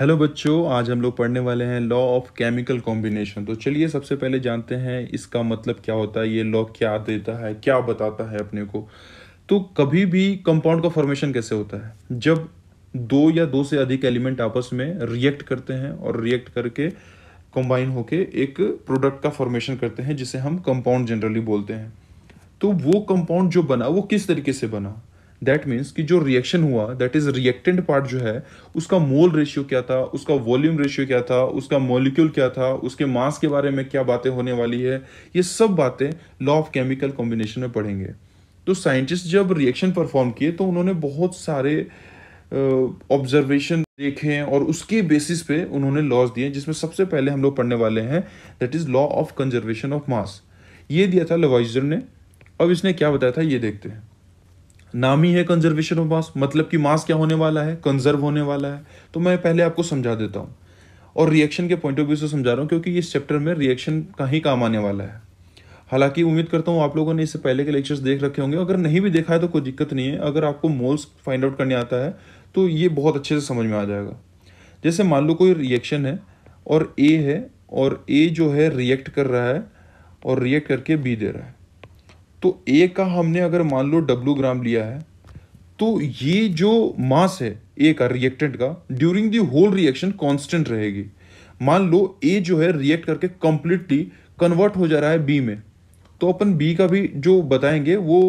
hello बच्चों आज हम लोग पढ़ने वाले हैं लॉ ऑफ केमिकल कॉम्बिनेशन तो चलिए सबसे पहले जानते हैं इसका मतलब क्या होता है ये लॉ क्या देता है क्या बताता है अपने को तो कभी भी कंपाउंड का फॉर्मेशन कैसे होता है जब दो या दो से अधिक एलिमेंट आपस में रिएक्ट करते हैं और रिएक्ट करके कंबाइन होके एक प्रोडक्ट का फॉर्मेशन करते हैं जिसे हम कंपाउंड जनरली बोलते हैं तो वो कंपाउंड जो बना वो किस तरीके से बना दैट मीन्स कि जो रिएक्शन हुआ दैट इज रिएक्टेंट पार्ट जो है उसका मोल रेशियो क्या था उसका वॉल्यूम रेशियो क्या था उसका मोलिक्यूल क्या था उसके मास के बारे में क्या बातें होने वाली है ये सब बातें लॉ ऑफ केमिकल कॉम्बिनेशन में पढ़ेंगे तो साइंटिस्ट जब रिएक्शन परफॉर्म किए तो उन्होंने बहुत सारे ऑब्जर्वेशन देखे और उसके बेसिस पे उन्होंने लॉज दिए जिसमें सबसे पहले हम लोग पढ़ने वाले हैं that is law of conservation of mass ये दिया था लवाइजर ने अब इसने क्या बताया था ये देखते हैं नाम ही है कंजर्वेशन ऑफ मास मतलब कि मास क्या होने वाला है कंजर्व होने वाला है तो मैं पहले आपको समझा देता हूँ और रिएक्शन के पॉइंट ऑफ व्यू से समझा रहा हूँ क्योंकि इस चैप्टर में रिएक्शन का ही काम आने वाला है हालांकि उम्मीद करता हूँ आप लोगों ने इससे पहले के लेक्चर्स देख रखे होंगे अगर नहीं भी देखा है तो कोई दिक्कत नहीं है अगर आपको मोल्स फाइंड आउट करने आता है तो ये बहुत अच्छे से समझ में आ जाएगा जैसे मान लो कोई रिएक्शन है और ए है और ए जो है रिएक्ट कर रहा है और रिएक्ट करके बी दे रहा है तो ए का हमने अगर मान लो डब्लू ग्राम लिया है तो ये जो मास है ए का रिएक्टेंट का during the whole reaction constant रहेगी मान लो ए जो है रिएक्ट करके कंप्लीटली कन्वर्ट हो जा रहा है बी में तो अपन बी का भी जो बताएंगे वो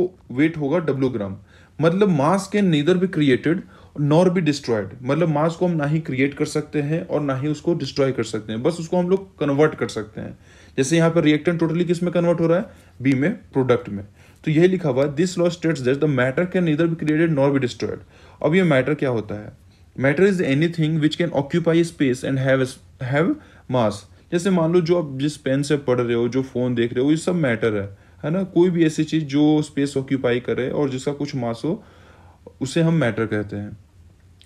वेट होगा डब्लू ग्राम मतलब मास के नीदर भी क्रिएटेड नॉर भी डिस्ट्रॉयड मतलब मास को हम ना ही क्रिएट कर सकते हैं और ना ही उसको डिस्ट्रॉय कर सकते हैं बस उसको हम लोग कन्वर्ट कर सकते हैं जैसे यहाँ पर रिएक्टेंट टोटली किस में कन्वर्ट हो रहा है बी में प्रोडक्ट में तो ये लिखा हुआ है this law states that the matter can either be created nor be destroyed अब ये मैटर क्या होता है matter is anything which can occupy space and have mass जैसे मान लो जो आप जिस पेन से पढ़ रहे हो जो फ़ोन देख रहे हो ये सब मैटर है है ना कोई भी ऐसी चीज़ जो स्पेस ऑक्यूपाई करे और जिसका कुछ मास हो उसे हम मैटर कहते हैं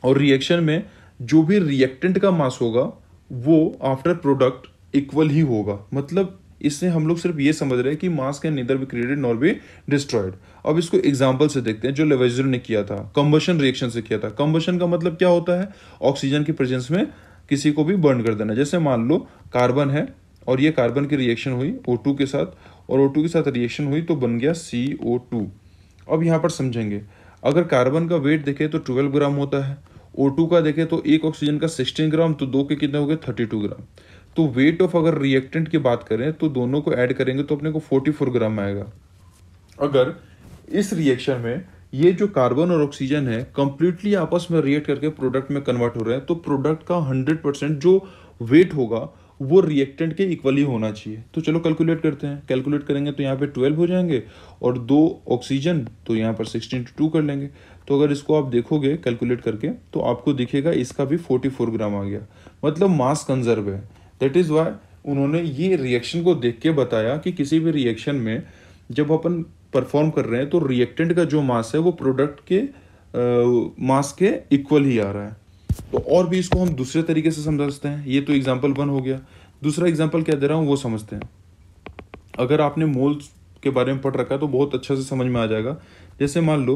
और रिएक्शन में जो भी रिएक्टेंट का मास होगा वो आफ्टर प्रोडक्ट इक्वल ही होगा मतलब इससे हम लोग सिर्फ ये समझ रहे हैं कि mass can neither be created nor be destroyed अब इसको एग्जाम्पल से देखते हैं जो लेवेजर ने किया था कम्बशन रिएक्शन से किया था कम्बशन का मतलब क्या होता है ऑक्सीजन की प्रेजेंस में किसी को भी बर्न कर देना जैसे मान लो कार्बन है और ये कार्बन की रिएक्शन हुई ओ के साथ और ओ के साथ रिएक्शन हुई तो बन गया सी अब यहाँ पर समझेंगे अगर कार्बन का वेट देखें तो ट्वेल्व ग्राम होता है ओ का देखें तो एक ऑक्सीजन का सिक्सटीन ग्राम तो दो के कितने हो गए थर्टी टू ग्राम तो वेट ऑफ अगर रिएक्टेंट की बात करें तो दोनों को ऐड करेंगे तो अपने को 44 ग्राम आएगा अगर इस रिएक्शन में ये जो कार्बन और ऑक्सीजन है कंप्लीटली आपस में रिएक्ट करके प्रोडक्ट में कन्वर्ट हो रहे हैं तो प्रोडक्ट का 100 परसेंट जो वेट होगा वो रिएक्टेंट के इक्वली होना चाहिए तो चलो कैलकुलेट करते हैं कैलकुलेट करेंगे तो यहाँ पे 12 हो जाएंगे और दो ऑक्सीजन तो यहाँ पर 16 टू कर लेंगे तो अगर इसको आप देखोगे कैलकुलेट करके तो आपको दिखेगा इसका भी 44 ग्राम आ गया मतलब मास कंजर्व है दैट इज़ वाई उन्होंने ये रिएक्शन को देख के बताया कि किसी भी रिएक्शन में जब अपन परफॉर्म कर रहे हैं तो रिएक्टेंट का जो मास है वो प्रोडक्ट के मास के इक्वल ही आ रहा है तो और भी इसको हम दूसरे तरीके से समझते हैं ये तो एग्जाम्पल वन हो गया दूसरा एग्जाम्पल क्या दे रहा हूँ वो समझते हैं अगर आपने मोल्स के बारे में पढ़ रखा है तो बहुत अच्छा से समझ में आ जाएगा जैसे मान लो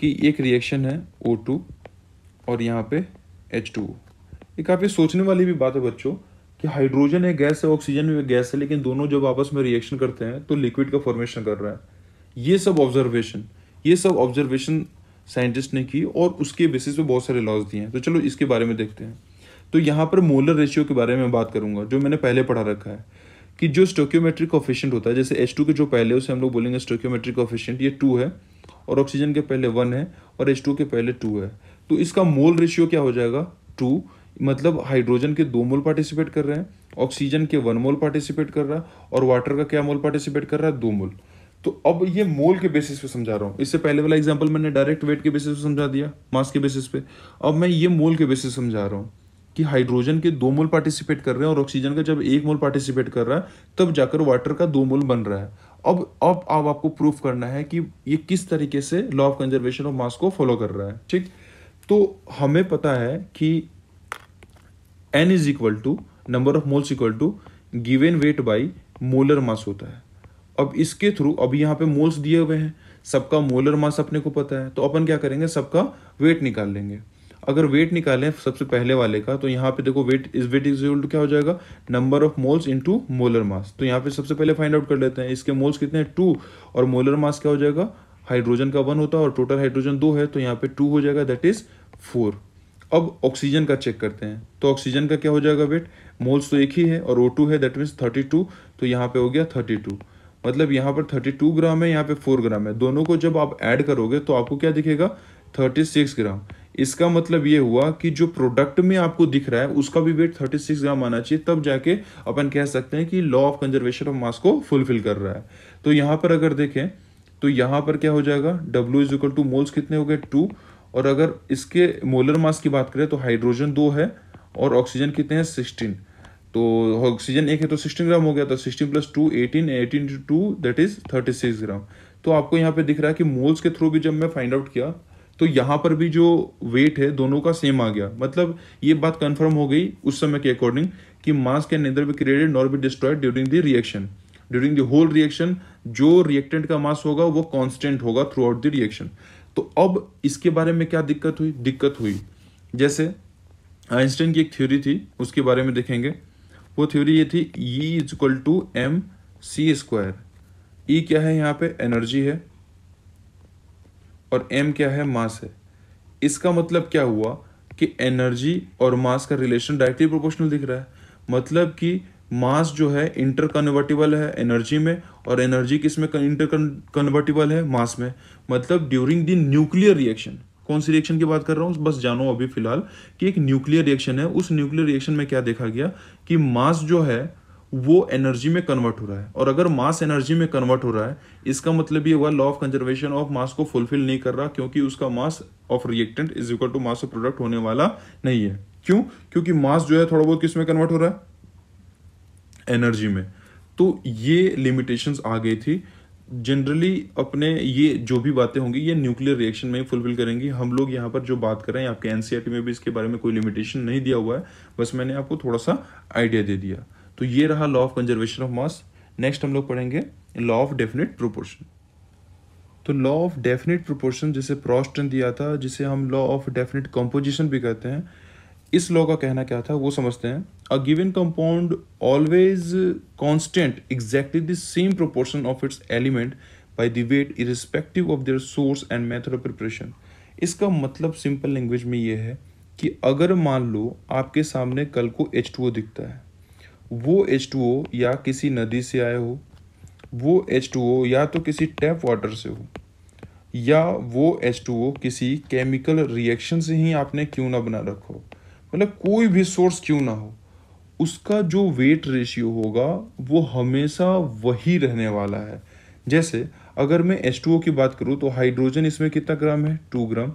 कि एक रिएक्शन है ओ टू और यहाँ पे एच टू ये काफ़ी सोचने वाली भी बात है बच्चों कि हाइड्रोजन एक गैस है ऑक्सीजन भी गैस है लेकिन दोनों जब आपस में रिएक्शन करते हैं तो लिक्विड का फॉर्मेशन कर रहा है ये सब ऑब्जर्वेशन ये सब ऑब्जर्वेशन साइंटिस्ट ने की और उसके बेसिस पे बहुत सारे लॉज दिए हैं तो चलो इसके बारे में देखते हैं तो यहाँ पर मोलर रेशियो के बारे में बात करूँगा जो मैंने पहले पढ़ा रखा है कि जो स्टोक्योमेट्रिक कोफिशेंट होता है जैसे एच के जो पहले उसे हम लोग बोलेंगे स्टोक्योमेट्रिक कोफिशेंट ये टू है और ऑक्सीजन के पहले वन है और एच के पहले टू है तो इसका मोल रेशियो क्या हो जाएगा टू मतलब हाइड्रोजन के दो मोल पार्टिसिपेट कर रहे हैं ऑक्सीजन के वन मोल पार्टिसिपेट कर रहा है और वाटर का क्या मोल पार्टिसिपेट कर रहा है दो मोल तो अब ये मोल के बेसिस पे समझा रहा हूँ इससे पहले वाला एग्जाम्पल मैंने डायरेक्ट वेट के बेसिस पे समझा दिया मास के बेसिस पे अब मैं ये मोल के बेसिस समझा रहा हूँ कि हाइड्रोजन के दो मोल पार्टिसिपेट कर रहे हैं और ऑक्सीजन का जब एक मोल पार्टिसिपेट कर रहा है तब जाकर वाटर का दो मोल बन रहा है अब अब आप आपको प्रूफ करना है कि ये किस तरीके से law of conservation of mass को फॉलो कर रहा है ठीक तो हमें पता है कि n is equal to number of moles equal to given weight by molar mass होता है अब इसके थ्रू अब यहाँ पे मोल्स दिए हुए हैं सबका मोलर मास अपने को पता है तो अपन क्या करेंगे सबका वेट निकाल लेंगे अगर वेट निकालें सबसे पहले वाले का तो यहाँ पे देखो वेट इज वेट इज क्या हो जाएगा number of moles into molar mass तो यहाँ पे सबसे पहले फाइंड आउट कर लेते हैं इसके मोल्स कितने हैं टू और मोलर मास क्या हो जाएगा हाइड्रोजन का वन होता है और टोटल हाइड्रोजन दो है तो यहाँ पे टू हो जाएगा दैट इज फोर अब ऑक्सीजन का चेक करते हैं तो ऑक्सीजन का क्या हो जाएगा वेट मोल्स तो एक ही है और ओ टू है दैट मीन्स थर्टी टू तो यहाँ पे हो गया थर्टी टू मतलब यहाँ पर थर्टी टू ग्राम है यहाँ पे फोर ग्राम है दोनों को जब आप ऐड करोगे तो आपको क्या दिखेगा थर्टी सिक्स ग्राम इसका मतलब ये हुआ कि जो प्रोडक्ट में आपको दिख रहा है उसका भी वेट थर्टी सिक्स ग्राम आना चाहिए तब जाके अपन कह सकते हैं कि law of conservation of mass को फुलफिल कर रहा है तो यहाँ पर अगर देखें तो यहाँ पर क्या हो जाएगा W is equal to moles कितने हो गए टू और अगर इसके मोलर मास की बात करें तो हाइड्रोजन दो है और ऑक्सीजन कितने हैं सिक्सटीन तो ऑक्सीजन एक है तो सिक्सटीन ग्राम हो गया तो sixteen plus two eighteen eighteen two two that is thirty six gram तो आपको यहाँ पे दिख रहा है कि मोल्स के थ्रू भी जब मैं फाइंड आउट किया तो यहाँ पर भी जो वेट है दोनों का सेम आ गया मतलब ये बात कन्फर्म हो गई उस समय के अकॉर्डिंग कि मास के नेदर भी created nor be destroyed during the reaction during the whole reaction जो रिएक्टेंट का मास होगा वो कांस्टेंट होगा थ्रू आउट द रिएक्शन तो अब इसके बारे में क्या दिक्कत हुई दिक्कत हुई जैसे आइंस्टाइन की एक थ्योरी थी उसके बारे में देखेंगे वो थ्योरी ये थी E is equal to M C square E क्या है यहाँ पे एनर्जी है और एम क्या है मास है इसका मतलब क्या हुआ कि एनर्जी और मास का रिलेशन डायरेक्टली प्रोपोर्शनल दिख रहा है मतलब कि मास जो है इंटर कन्वर्टिबल है एनर्जी में और एनर्जी किस में इंटर कन्वर्टिबल है मास में मतलब ड्यूरिंग दी न्यूक्लियर रिएक्शन कौन सी रिएक्शन की बात कर रहा हूँ बस जानो अभी फिलहाल कि एक न्यूक्लियर रिएक्शन है उस न्यूक्लियर रिएक्शन में क्या देखा गया कि मास जो है वो एनर्जी में कन्वर्ट हो रहा है और अगर मास एनर्जी में कन्वर्ट हो रहा है इसका मतलब ये हुआ law of conservation of mass को फुलफिल नहीं कर रहा क्योंकि उसका mass of reactant is equal to mass of product होने वाला नहीं है क्यों क्योंकि मास जो है थोड़ा बहुत किस में कन्वर्ट हो रहा है एनर्जी में तो ये लिमिटेशंस आ गई थी जनरली अपने ये जो भी बातें होंगी ये न्यूक्लियर रिएक्शन में ही फुलफिल करेंगी हम लोग यहाँ पर जो बात कर रहे हैं आपके एनसीईआरटी e में भी इसके बारे में कोई लिमिटेशन नहीं दिया हुआ है बस मैंने आपको थोड़ा सा आइडिया दे दिया तो ये रहा law of conservation of mass next हम लोग पढ़ेंगे लॉ ऑफ डेफिनेट प्रोपोर्शन तो लॉ ऑफ डेफिनेट प्रोपोर्शन जिसे प्रॉस्ट दिया था जिसे हम लॉ ऑफ डेफिनेट कॉम्पोजिशन भी कहते हैं इस लॉ का कहना क्या था वो समझते हैं a given compound always constant exactly the same proportion of its element by the weight irrespective of their source and method of preparation इसका मतलब सिंपल लैंग्वेज में यह है कि अगर मान लो आपके सामने कल को एच टू ओ दिखता है वो एच टू ओ या किसी नदी से आए हो वो एच टू ओ या तो किसी टैप वाटर से हो या वो एच टू ओ किसी केमिकल रिएक्शन से ही आपने क्यों ना बना रखो मतलब कोई भी सोर्स क्यों ना हो उसका जो वेट रेशियो होगा वो हमेशा वही रहने वाला है जैसे अगर मैं एच की बात करूँ तो हाइड्रोजन इसमें कितना ग्राम है टू ग्राम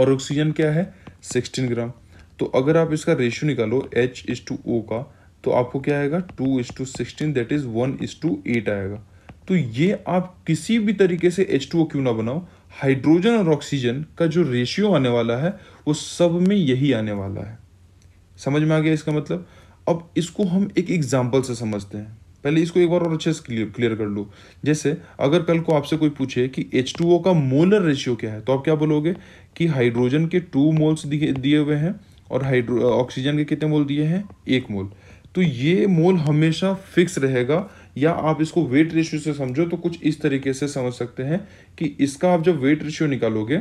और ऑक्सीजन क्या है सिक्सटीन ग्राम तो अगर आप इसका रेशियो निकालो एच इज टू ओ का तो आपको क्या आएगा two is to sixteen that is one is to eight आएगा तो ये आप किसी भी तरीके से एच टू ओ क्यों ना बनाओ हाइड्रोजन और ऑक्सीजन का जो रेशियो आने वाला है वो सब में यही आने वाला है समझ में आ गया इसका मतलब अब इसको हम एक एग्जाम्पल से समझते हैं पहले इसको एक बार और अच्छे से क्लियर क्लियर कर लो जैसे अगर कल को आपसे कोई पूछे कि एच टू ओ का मोलर रेशियो क्या है तो आप क्या बोलोगे कि हाइड्रोजन के टू मोल्स दिए हुए हैं और हाइड्रो ऑक्सीजन के कितने मोल दिए हैं एक मोल तो ये मोल हमेशा फिक्स रहेगा या आप इसको वेट रेशियो से समझो तो कुछ इस तरीके से समझ सकते हैं कि इसका आप जब वेट रेशियो निकालोगे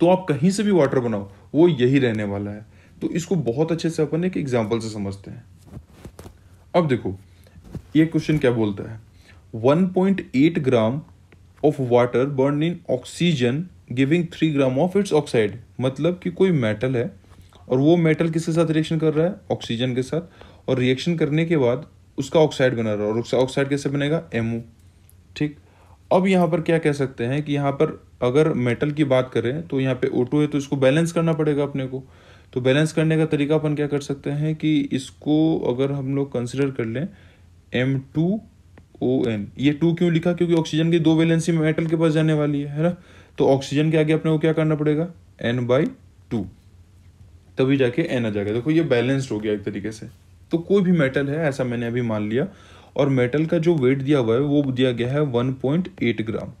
तो आप कहीं से भी वाटर बनाओ वो यही रहने वाला है तो इसको बहुत अच्छे से अपन एक एग्जाम्पल से समझते हैं अब देखो ये क्वेश्चन क्या बोलता है 1.8 gram of water burn in oxygen giving 3 gram of its oxide मतलब कि कोई मेटल है और वो मेटल किसके साथ रिएक्शन कर रहा है ऑक्सीजन के साथ और रिएक्शन करने के बाद उसका ऑक्साइड बना रहा है और उसका ऑक्साइड कैसे बनेगा एमओ ठीक अब यहाँ पर क्या कह सकते हैं कि यहाँ पर अगर मेटल की बात करें तो यहाँ पे ओटो है तो इसको बैलेंस करना पड़ेगा अपने को तो बैलेंस करने का तरीका अपन क्या कर सकते हैं कि इसको अगर हम लोग कंसिडर कर लें एम टू ओ एन ये टू क्यों लिखा क्योंकि ऑक्सीजन की दो वैलेंसी मेटल के पास जाने वाली है है ना तो ऑक्सीजन के आगे अपने को क्या करना पड़ेगा एन बाई टू तभी जाके एन आ जाएगा देखो ये बैलेंस्ड हो गया एक तरीके से तो कोई भी मेटल है ऐसा मैंने अभी मान लिया और मेटल का जो वेट दिया हुआ है वो दिया गया है एट ग्राम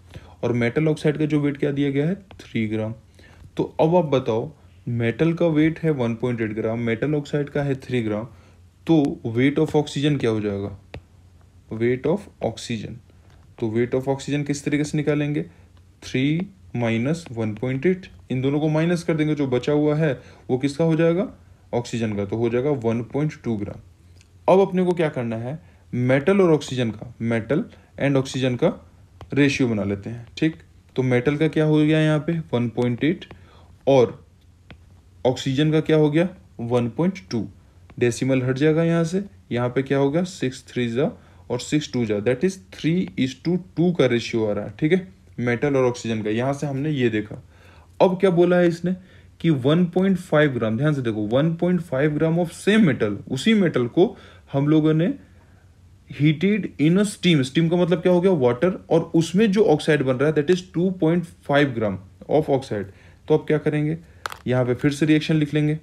और मेटल ऑक्साइड का जो वेट क्या दिया गया है थ्री ग्राम तो अब आप बताओ मेटल का वेट है 1.8 ग्राम मेटल ऑक्साइड का है 3 ग्राम तो वेट ऑफ ऑक्सीजन क्या हो जाएगा वेट ऑफ ऑक्सीजन तो वेट ऑफ ऑक्सीजन किस तरीके से निकालेंगे 3 माइनस वन इन दोनों को माइनस कर देंगे जो बचा हुआ है वो किसका हो जाएगा ऑक्सीजन का तो हो जाएगा 1.2 ग्राम अब अपने को क्या करना है मेटल और ऑक्सीजन का मेटल एंड ऑक्सीजन का रेशियो बना लेते हैं ठीक तो मेटल का क्या हो गया यहाँ पे वन और ऑक्सीजन का क्या हो गया 1.2 डेसिमल हट जाएगा यहाँ से यहाँ पे क्या होगा सिक्स थ्री ज़ा और सिक्स टू ज़ा that is three is to two two ratio आ रहा है ठीक है मेटल और ऑक्सीजन का यहाँ से हमने ये देखा अब क्या बोला है इसने कि 1.5 ग्राम ध्यान से देखो 1.5 ग्राम ऑफ सेम मेटल उसी मेटल को हम लोगों ने heated in a steam steam का मतलब क्या हो गया वाटर और उसमें जो ऑक्साइड बन रहा है that is 2.5 gram of oxide तो अब क्या करेंगे यहाँ पे फिर से रिएक्शन लिख लेंगे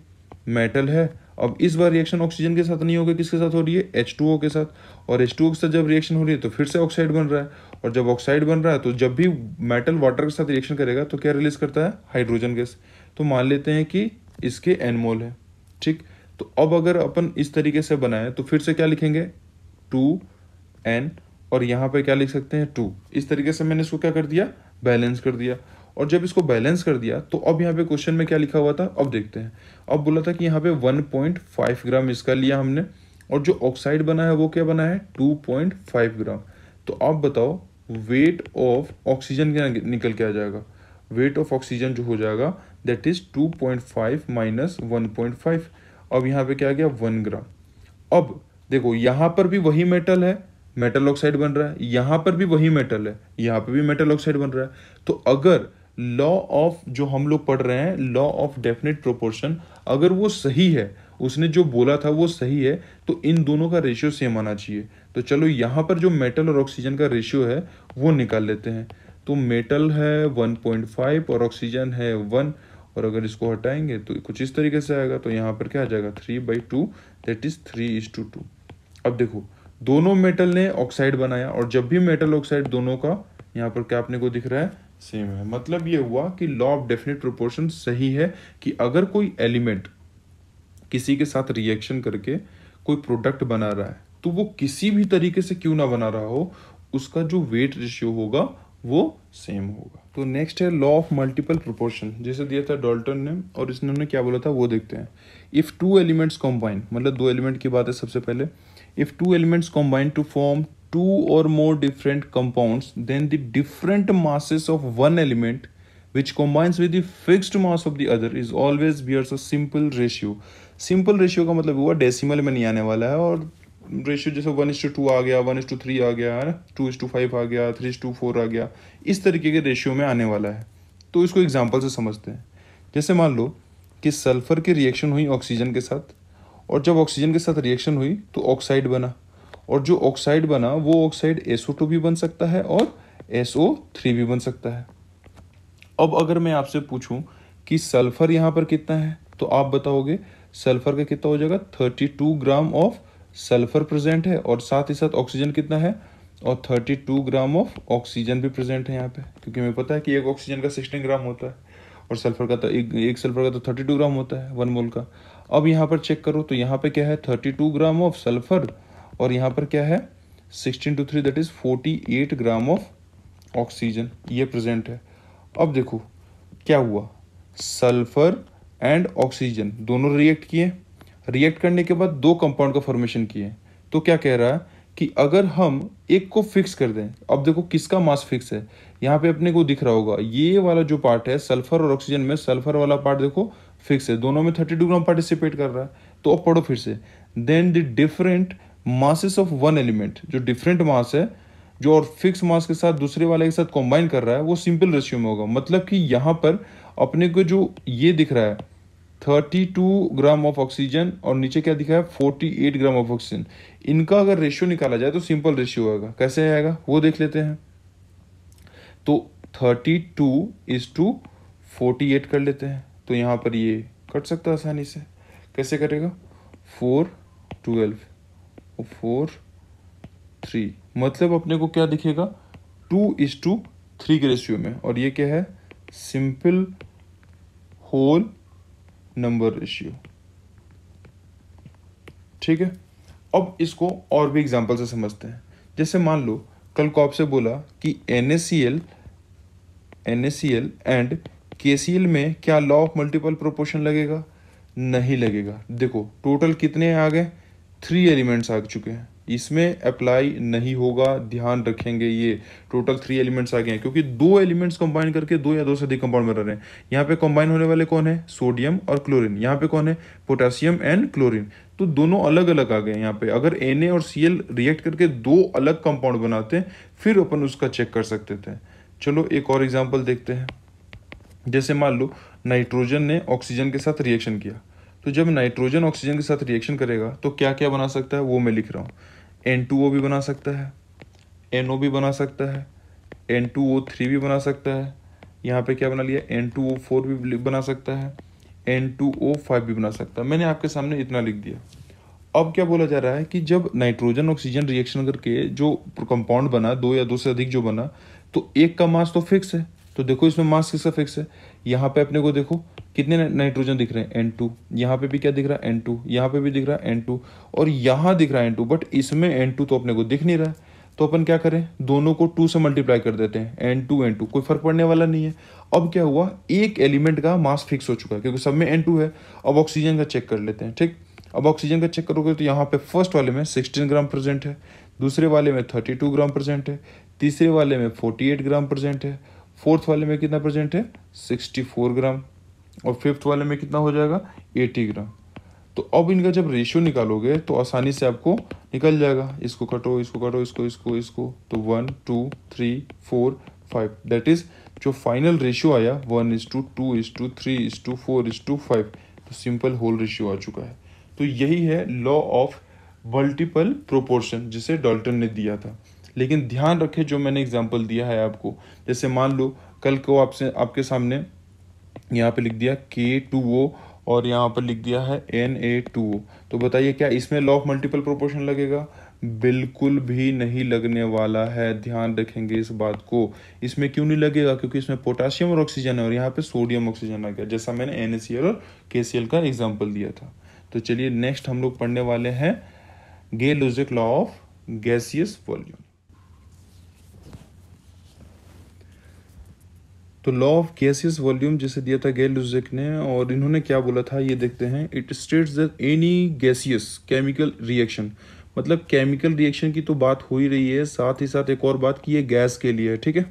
मेटल है अब इस बार रिएक्शन ऑक्सीजन के साथ नहीं होगा किसके साथ हो रही है एच के साथ और एच के साथ जब रिएक्शन हो रही है तो फिर से ऑक्साइड बन रहा है और जब ऑक्साइड बन रहा है तो जब भी मेटल वाटर के साथ रिएक्शन करेगा तो क्या रिलीज करता है हाइड्रोजन गैस तो मान लेते हैं कि इसके एनमोल है ठीक तो अब अगर अपन इस तरीके से बनाए तो फिर से क्या लिखेंगे टू एन और यहाँ पर क्या लिख सकते हैं टू इस तरीके से मैंने इसको क्या कर दिया बैलेंस कर दिया और जब इसको बैलेंस कर दिया तो अब यहाँ पे क्वेश्चन में क्या लिखा हुआ था अब देखते हैं अब बोला था कि यहाँ पे 1.5 ग्राम इसका लिया हमने और जो ऑक्साइड बना है वो क्या बना है 2.5 ग्राम तो अब बताओ वेट ऑफ ऑक्सीजन क्या निकल के आ जाएगा वेट ऑफ ऑक्सीजन जो हो जाएगा that is 2.5 point minus one अब यहाँ पे क्या आ गया वन ग्राम अब देखो यहाँ पर भी वही मेटल है मेटल ऑक्साइड बन रहा है यहाँ पर भी वही मेटल है यहाँ पर भी मेटल ऑक्साइड बन रहा है तो अगर लॉ ऑफ जो हम लोग पढ़ रहे हैं लॉ ऑफ डेफिनेट प्रोपोर्शन अगर वो सही है उसने जो बोला था वो सही है तो इन दोनों का रेशियो सेम आना चाहिए तो चलो यहाँ पर जो मेटल और ऑक्सीजन का रेशियो है वो निकाल लेते हैं तो मेटल है 1.5 और ऑक्सीजन है वन और अगर इसको हटाएंगे तो कुछ इस तरीके से आएगा तो यहाँ पर क्या आ जाएगा three by two that is three is to two two देखो दोनों मेटल ने ऑक्साइड बनाया और जब भी मेटल ऑक्साइड दोनों का यहाँ पर क्या अपने को दिख रहा है सेम है मतलब ये हुआ कि लॉ ऑफ डेफिनेट प्रोपोर्शन सही है कि अगर कोई एलिमेंट किसी के साथ रिएक्शन करके कोई प्रोडक्ट बना रहा है तो वो किसी भी तरीके से क्यों ना बना रहा हो उसका जो वेट रेशियो होगा वो सेम होगा तो नेक्स्ट है लॉ ऑफ मल्टीपल प्रोपोर्शन जैसे दिया था डॉल्टन ने और इसने उन्होंने क्या बोला था वो देखते हैं इफ़ टू एलिमेंट्स कॉम्बाइन मतलब दो एलिमेंट की बात है सबसे पहले if two elements combine to form two or more different compounds then the different masses of one element which combines with the fixed mass of the other is always bears a simple ratio simple ratio का मतलब हुआ decimal में नहीं आने वाला है और ratio जैसे वन इज टू टू आ गया वन इज टू थ्री आ गया है ना टू इज टू फाइव आ गया थ्री इज टू फोर आ गया इस तरीके के रेशियो में आने वाला है तो इसको एग्जाम्पल से समझते हैं जैसे मान लो कि सल्फर की रिएक्शन हुई ऑक्सीजन के साथ और जब ऑक्सीजन के साथ रिएक्शन हुई तो ऑक्साइड बना और जो ऑक्साइड बना वो ऑक्साइड SO2 भी बन सकता है और SO3 भी बन सकता है अब अगर मैं आपसे पूछूं कि सल्फर यहाँ पर कितना है तो आप बताओगे सल्फर का कितना हो जाएगा 32 ग्राम ऑफ सल्फर प्रेजेंट है और साथ ही साथ ऑक्सीजन कितना है और 32 ग्राम ऑफ ऑक्सीजन भी प्रेजेंट है यहाँ पे क्योंकि हमें पता है कि एक ऑक्सीजन का 16 ग्राम होता है और सल्फर का तो एक, एक सल्फर का तो 32 ग्राम होता है वन मोल का अब यहाँ पर चेक करो तो यहाँ पे क्या है 32 ग्राम ऑफ सल्फर और यहाँ पर क्या है sixteen two three that is forty eight gram of oxygen ये प्रेजेंट है अब देखो क्या हुआ सल्फर एंड ऑक्सीजन दोनों रिएक्ट किए रिएक्ट करने के बाद दो कंपाउंड का फॉर्मेशन किए तो क्या कह रहा है कि अगर हम एक को फिक्स कर दें अब देखो किसका मास फिक्स है यहाँ पे अपने को दिख रहा होगा ये वाला जो पार्ट है सल्फर और ऑक्सीजन में सल्फर वाला पार्ट देखो फिक्स है दोनों में थर्टी टू ग्राम पार्टिसिपेट कर रहा है तो अब पढ़ो फिर से then the different masses of one element जो डिफरेंट मास है जो और फिक्स मास के साथ दूसरे वाले के साथ कंबाइन कर रहा है वो सिंपल रेशियो में होगा मतलब कि यहाँ पर अपने को जो ये दिख रहा है 32 ग्राम ऑफ ऑक्सीजन और नीचे क्या दिखा है 48 ग्राम ऑफ ऑक्सीजन इनका अगर रेशियो निकाला जाए तो सिंपल रेशियो आएगा कैसे आएगा वो देख लेते हैं तो 32 टू इज टू फोर्टी कर लेते हैं तो यहाँ पर ये कट सकता है आसानी से कैसे कटेगा फोर ट्वेल्व फोर थ्री मतलब अपने को क्या दिखेगा टू इज टू थ्री के रेशियो में और ये क्या है सिंपल होल नंबर रेशियो ठीक है अब इसको और भी एग्जाम्पल से समझते हैं जैसे मान लो कल को आपसे बोला कि एन एस एंड के में क्या लॉ ऑफ मल्टीपल प्रोपोर्शन लगेगा नहीं लगेगा देखो टोटल कितने आ गए थ्री एलिमेंट्स आ चुके हैं इसमें अप्लाई नहीं होगा ध्यान रखेंगे ये टोटल थ्री एलिमेंट्स आ गए हैं क्योंकि दो एलिमेंट्स कंबाइन करके दो या दो से अधिक कंपाउंड में रह रहे हैं यहाँ पे कंबाइन होने वाले कौन है सोडियम और क्लोरीन यहाँ पे कौन है पोटेशियम एंड क्लोरीन तो दोनों अलग अलग आ गए यहाँ पे अगर एन और सी रिएक्ट करके दो अलग कंपाउंड बनाते फिर अपन उसका चेक कर सकते थे चलो एक और एग्जाम्पल देखते हैं जैसे मान लो नाइट्रोजन ने ऑक्सीजन के साथ रिएक्शन किया तो जब नाइट्रोजन ऑक्सीजन के साथ रिएक्शन करेगा तो क्या क्या बना सकता है वो मैं लिख रहा हूँ एन टू ओ भी बना सकता है एन ओ भी बना सकता है एन टू ओ थ्री भी बना सकता है यहाँ पे क्या बना लिया एन टू ओ फोर भी बना सकता है एन टू ओ फाइव भी बना सकता है मैंने आपके सामने इतना लिख दिया अब क्या बोला जा रहा है कि जब नाइट्रोजन ऑक्सीजन रिएक्शन करके जो कंपाउंड बना दो या दो से अधिक जो बना तो एक का मास तो फिक्स है तो देखो इसमें मास किसका फिक्स है यहाँ पे अपने को देखो कितने नाइट्रोजन दिख रहे हैं एन टू यहाँ पे भी क्या दिख रहा है एन टू यहाँ पे भी दिख रहा है एन टू और यहाँ दिख रहा है एन टू बट इसमें एन टू तो अपने को दिख नहीं रहा है तो अपन क्या करें दोनों को टू से मल्टीप्लाई कर देते हैं एन टू एन टू कोई फर्क पड़ने वाला नहीं है अब क्या हुआ एक एलिमेंट का मास फिक्स हो चुका है क्योंकि सब में एन टू है अब ऑक्सीजन का चेक कर लेते हैं ठीक अब ऑक्सीजन का चेक करोगे तो यहाँ पे फर्स्ट वाले में सिक्सटीन ग्राम प्रेजेंट है दूसरे वाले में टू ग्राम प्रेजेंट है तीसरे वाले में एट ग्राम प्रेजेंट है फोर्थ वाले में कितना प्रेजेंट है सिक्सटी फोर ग्राम और फिफ्थ वाले में कितना हो जाएगा एटी ग्राम तो अब इनका जब रेशियो निकालोगे तो आसानी से आपको निकल जाएगा इसको कटो इसको कटो इसको इसको इसको तो one two three four five that is जो फाइनल रेशियो आया one is to two is to three is to four is to five तो सिंपल होल रेशियो आ चुका है तो यही है लॉ ऑफ मल्टीपल प्रोपोर्शन जिसे डॉल्टन ने दिया था लेकिन ध्यान रखें जो मैंने एग्जाम्पल दिया है आपको जैसे मान लो कल को आपसे आपके सामने यहाँ पे लिख दिया के टू ओ और यहाँ पर लिख दिया है एन ए टू ओ तो बताइए क्या इसमें लॉ ऑफ मल्टीपल प्रोपोर्शन लगेगा बिल्कुल भी नहीं लगने वाला है ध्यान रखेंगे इस बात को इसमें क्यों नहीं लगेगा क्योंकि इसमें पोटासियम और ऑक्सीजन है और यहाँ पे सोडियम ऑक्सीजन आ गया जैसा मैंने एन और के का एग्जाम्पल दिया था तो चलिए नेक्स्ट हम लोग पढ़ने वाले हैं गे लॉ ऑफ गैसियस वॉल्यूम तो लॉ ऑफ गैसियस वॉल्यूम जिसे दिया था गैल लुजिक ने और इन्होंने क्या बोला था ये देखते हैं it states that any gaseous chemical reaction मतलब केमिकल रिएक्शन की तो बात हो ही रही है साथ ही साथ एक और बात की ये गैस के लिए है ठीक है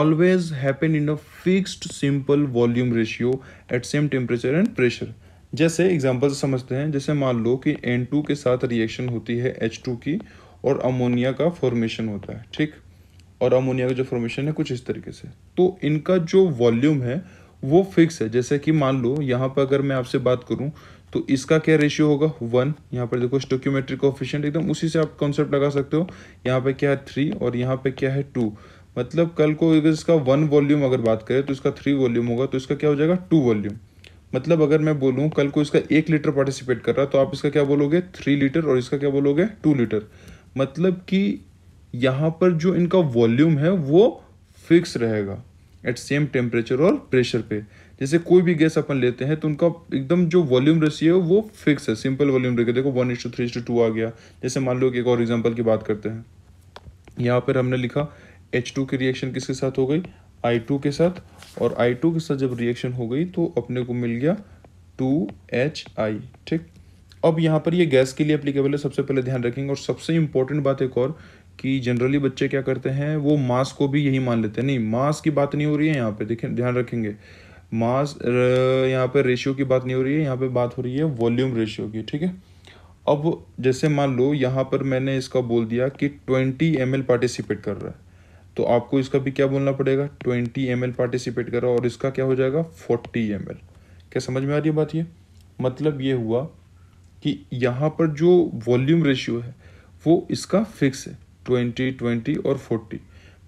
always happen in a fixed simple volume ratio at same temperature and pressure जैसे एग्जाम्पल समझते हैं जैसे मान लो कि एन के साथ रिएक्शन होती है एच की और अमोनिया का फॉर्मेशन होता है ठीक और अमोनिया का जो फॉर्मेशन है कुछ इस तरीके से तो इनका जो वॉल्यूम है वो फिक्स है जैसे कि मान लो यहाँ पर अगर मैं आपसे बात करूँ तो इसका क्या रेशियो होगा वन यहाँ पर देखो स्टोक्यूमेट्रिक कोफिशियंट एकदम उसी से आप कॉन्सेप्ट लगा सकते हो यहाँ पे क्या है थ्री और यहाँ पे क्या है टू मतलब कल को अगर इसका वन वॉल्यूम अगर बात करें तो इसका थ्री वॉल्यूम होगा तो इसका क्या हो जाएगा टू वॉल्यूम मतलब अगर मैं बोलूँ कल को इसका एक लीटर पार्टिसिपेट कर रहा तो आप इसका क्या बोलोगे थ्री लीटर और इसका क्या बोलोगे टू लीटर मतलब कि यहाँ पर जो इनका वॉल्यूम है वो फिक्स रहेगा एट सेम टेम्परेचर और प्रेशर पे जैसे कोई भी गैस अपन लेते हैं तो उनका एकदम जो वॉल्यूम रसी है वो फिक्स है सिंपल वॉल्यूम रखे देखो वन इंस टू थ्री टू टू आ गया जैसे मान लो कि एक और एग्जाम्पल की बात करते हैं यहाँ पर हमने लिखा एच टू की रिएक्शन किसके साथ हो गई आई टू के साथ और आई टू के साथ जब रिएक्शन हो गई तो अपने को मिल गया टू एच आई ठीक अब यहाँ पर ये गैस के लिए अप्लीकेबल है सबसे पहले ध्यान रखेंगे और सबसे इंपॉर्टेंट बात एक और कि जनरली बच्चे क्या करते हैं वो मास को भी यही मान लेते हैं नहीं मास की बात नहीं हो रही है यहाँ पे देखें ध्यान रखेंगे मास यहाँ पे रेशियो की बात नहीं हो रही है यहाँ पे बात हो रही है वॉल्यूम रेशियो की ठीक है अब जैसे मान लो यहाँ पर मैंने इसका बोल दिया कि ट्वेंटी एम पार्टिसिपेट कर रहा है तो आपको इसका भी क्या बोलना पड़ेगा ट्वेंटी एम पार्टिसिपेट कर रहा है और इसका क्या हो जाएगा फोर्टी एम क्या समझ में आ रही है बात ये मतलब ये हुआ कि यहाँ पर जो वॉल्यूम रेशियो है वो इसका फिक्स है ट्वेंटी ट्वेंटी और फोर्टी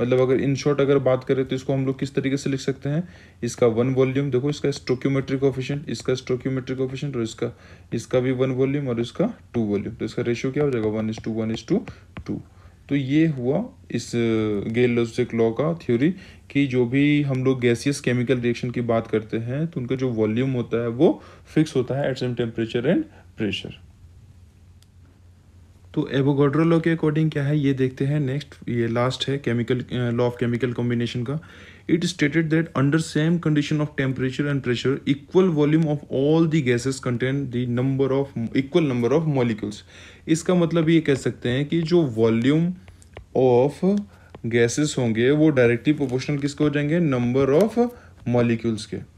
मतलब अगर इन शॉर्ट अगर बात करें तो इसको हम लोग किस तरीके से लिख सकते हैं इसका वन वॉल्यूम देखो इसका स्टोक्योमेट्रिक ऑफिशेंट इसका स्टोक्योमेट्रिक ऑफिशेंट और इसका इसका भी वन वॉल्यूम और इसका टू वॉल्यूम तो इसका रेशियो क्या हो जाएगा one is to one is to two तो ये हुआ इस गेल uh, लॉ का थ्योरी कि जो भी हम लोग गैसियस केमिकल रिएक्शन की बात करते हैं तो उनका जो वॉल्यूम होता है वो फिक्स होता है at same temperature and pressure तो एवोगोड्रो लॉ के अकॉर्डिंग क्या है ये देखते हैं नेक्स्ट ये लास्ट है chemical law of chemical combination का it stated that under same condition of temperature and pressure equal volume of all the gases contain the number of equal number of molecules इसका मतलब ये कह सकते हैं कि जो वॉल्यूम ऑफ गैसेस होंगे वो डायरेक्टली प्रोपोर्शनल किसके हो जाएंगे नंबर ऑफ मॉलिक्यूल्स के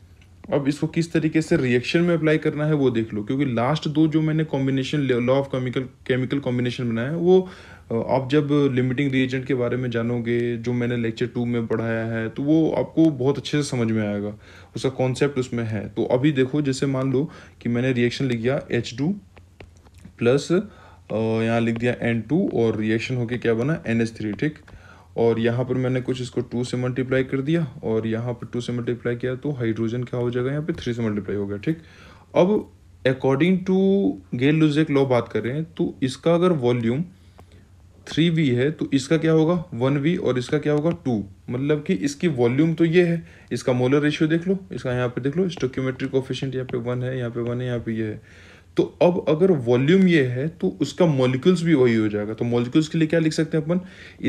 अब इसको किस तरीके से रिएक्शन में अप्लाई करना है वो देख लो क्योंकि लास्ट दो जो मैंने combination law of chemical chemical combination बनाया है वो आप जब लिमिटिंग रिएजेंट के बारे में जानोगे जो मैंने लेक्चर टू में पढ़ाया है तो वो आपको बहुत अच्छे से समझ में आएगा उसका कॉन्सेप्ट उसमें है तो अभी देखो जैसे मान लो कि मैंने रिएक्शन लिख दिया एच टू प्लस यहाँ लिख दिया एन टू और रिएक्शन होके क्या बना एन एच थ्री ठीक और यहाँ पर मैंने कुछ इसको टू से मल्टीप्लाई कर दिया और यहाँ पर टू से मल्टीप्लाई किया तो हाइड्रोजन क्या हो जाएगा यहाँ पे थ्री से मल्टीप्लाई हो गया ठीक अब according to Gay Lussac law बात करें तो इसका अगर वॉल्यूम थ्री वी है तो इसका क्या होगा वन वी और इसका क्या होगा टू मतलब कि इसकी वॉल्यूम तो ये है इसका मोलर रेशियो देख लो इसका यहाँ पे देख लो स्टोक्यूमेट्रिक ऑफिशियंट यहाँ पे वन है यहाँ पे वन है यहाँ पे ये यह है तो अब अगर वॉल्यूम ये है तो उसका मॉलिक्यूल्स भी वही हो जाएगा तो मॉलिक्यूल्स के लिए क्या लिख सकते हैं अपन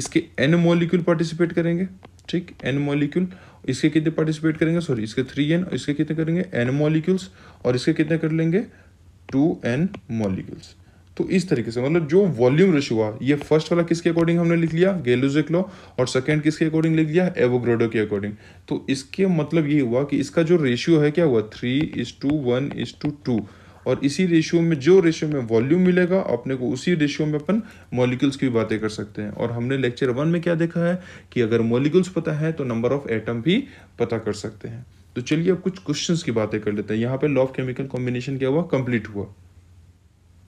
इसके एन मॉलिक्यूल पार्टिसिपेट करेंगे ठीक एन मॉलिक्यूल इसके कितने पार्टिसिपेट करेंगे सॉरी इसके थ्री एन इसके कितने करेंगे एन मॉलिक्यूल्स और इसके कितने कर लेंगे टू एन मॉलिक्यूल्स तो इस तरीके से मतलब जो वॉल्यूम रेशियो हुआ ये फर्स्ट वाला किसके अकॉर्डिंग हमने लिख लिया गेलुजिक लॉ और सेकंड किसके अकॉर्डिंग लिख लिया एवोग्रेडो के अकॉर्डिंग तो इसके मतलब ये हुआ कि इसका जो रेशियो है क्या हुआ three is to one is to two और इसी रेशियो में जो रेशियो में वॉल्यूम मिलेगा अपने को उसी रेशियो में अपन मॉलिक्यूल्स की बातें कर सकते हैं और हमने लेक्चर वन में क्या देखा है कि अगर मॉलिक्यूल्स पता है तो नंबर ऑफ एटम भी पता कर सकते हैं तो चलिए अब कुछ क्वेश्चंस की बातें कर लेते हैं यहाँ पे लॉ ऑफ केमिकल कॉम्बिनेशन क्या हुआ कंप्लीट हुआ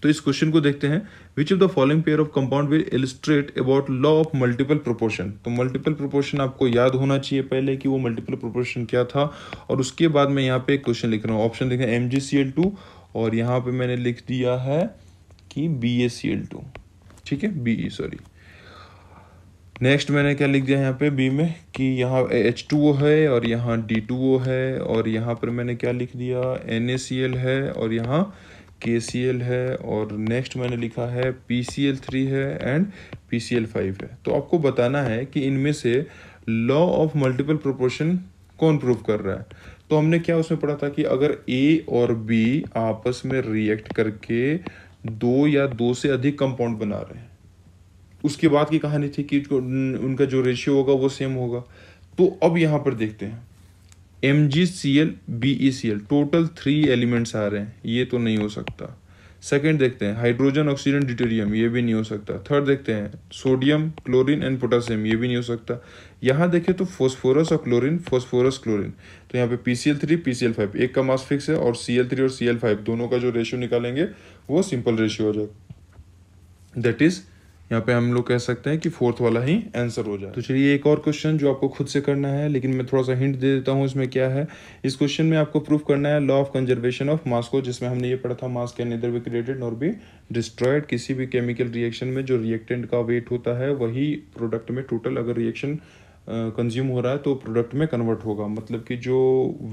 तो इस क्वेश्चन को देखते हैं which of the following pair of compound will illustrate about law of multiple proportion तो मल्टीपल प्रोपोर्शन आपको याद होना चाहिए पहले कि वो मल्टीपल प्रोपोर्शन क्या था और उसके बाद मैं यहाँ पे एक क्वेश्चन लिख रहा हूँ ऑप्शन देखें M G C L two और यहाँ पे मैंने लिख दिया है कि B A C L two ठीक है बी ई सॉरी नेक्स्ट मैंने क्या लिख दिया यहाँ पे बी में कि यहाँ एच टू ओ है और यहाँ डी टू ओ है और यहाँ पर मैंने क्या लिख दिया एन ए सी एल है और यहाँ के सी एल है और नेक्स्ट मैंने लिखा है पी सी एल थ्री है and P C L five है तो आपको बताना है कि इनमें से लॉ ऑफ मल्टीपल प्रोपोर्शन कौन प्रूव कर रहा है तो हमने क्या उसमें पढ़ा था कि अगर ए और बी आपस में रिएक्ट करके दो या दो से अधिक कंपाउंड बना रहे हैं उसके बाद की कहानी थी कि उनका जो रेशियो होगा वो सेम होगा तो अब यहाँ पर देखते हैं M G C L B E C L total three elements आ रहे हैं ये तो नहीं हो सकता सेकेंड देखते हैं हाइड्रोजन ऑक्सीजन डिटेरियम ये भी नहीं हो सकता थर्ड देखते हैं सोडियम क्लोरीन एंड पोटासियम ये भी नहीं हो सकता यहाँ देखें तो फोस्फोरस और क्लोरीन फोस्फोरस क्लोरीन तो यहाँ पे P C L three P C L five एक का मास फिक्स है और सी एल थ्री और सी एल फाइव दोनों का जो रेशियो निकालेंगे वो सिंपल रेशियो हो जाएगा दैट इज़ यहाँ पे हम लोग कह सकते हैं कि फोर्थ वाला ही आंसर हो जाए तो चलिए एक और क्वेश्चन जो आपको खुद से करना है लेकिन मैं थोड़ा सा हिंट दे देता हूँ इसमें क्या है इस क्वेश्चन में आपको प्रूफ करना है law of conservation of mass को जिसमें हमने ये पढ़ा था मास कैन इधर भी क्रिएटेड और भी डिस्ट्रॉयड किसी भी केमिकल रिएक्शन में जो रिएक्टेंट का वेट होता है वही प्रोडक्ट में टोटल अगर रिएक्शन कंज्यूम हो रहा है तो प्रोडक्ट में कन्वर्ट होगा मतलब कि जो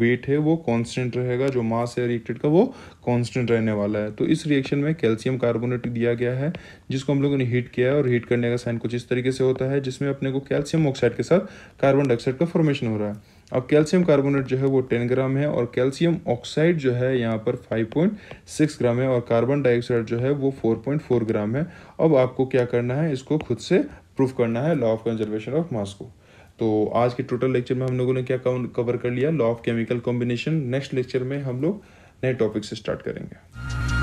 वेट है वो कांस्टेंट रहेगा जो मास है रिएक्टेड का वो कांस्टेंट रहने वाला है तो इस रिएक्शन में कैल्शियम कार्बोनेट दिया गया है जिसको हम लोगों ने हीट किया है और हीट करने का साइन कुछ इस तरीके से होता है जिसमें अपने को कैल्शियम ऑक्साइड के साथ कार्बन डाइऑक्साइड का फॉर्मेशन हो रहा है अब कैल्शियम कार्बोनेट जो है वो टेन ग्राम है और कैल्शियम ऑक्साइड जो है यहाँ पर फाइव पॉइंट सिक्स ग्राम है और कार्बन डाइऑक्साइड जो है वो फोर पॉइंट फोर ग्राम है अब आपको क्या करना है इसको खुद से प्रूफ करना है law of conservation of mass को तो आज के टोटल लेक्चर में हम लोगों ने क्या कवर कर लिया law of chemical combination next lecture में हम लोग नए टॉपिक से स्टार्ट करेंगे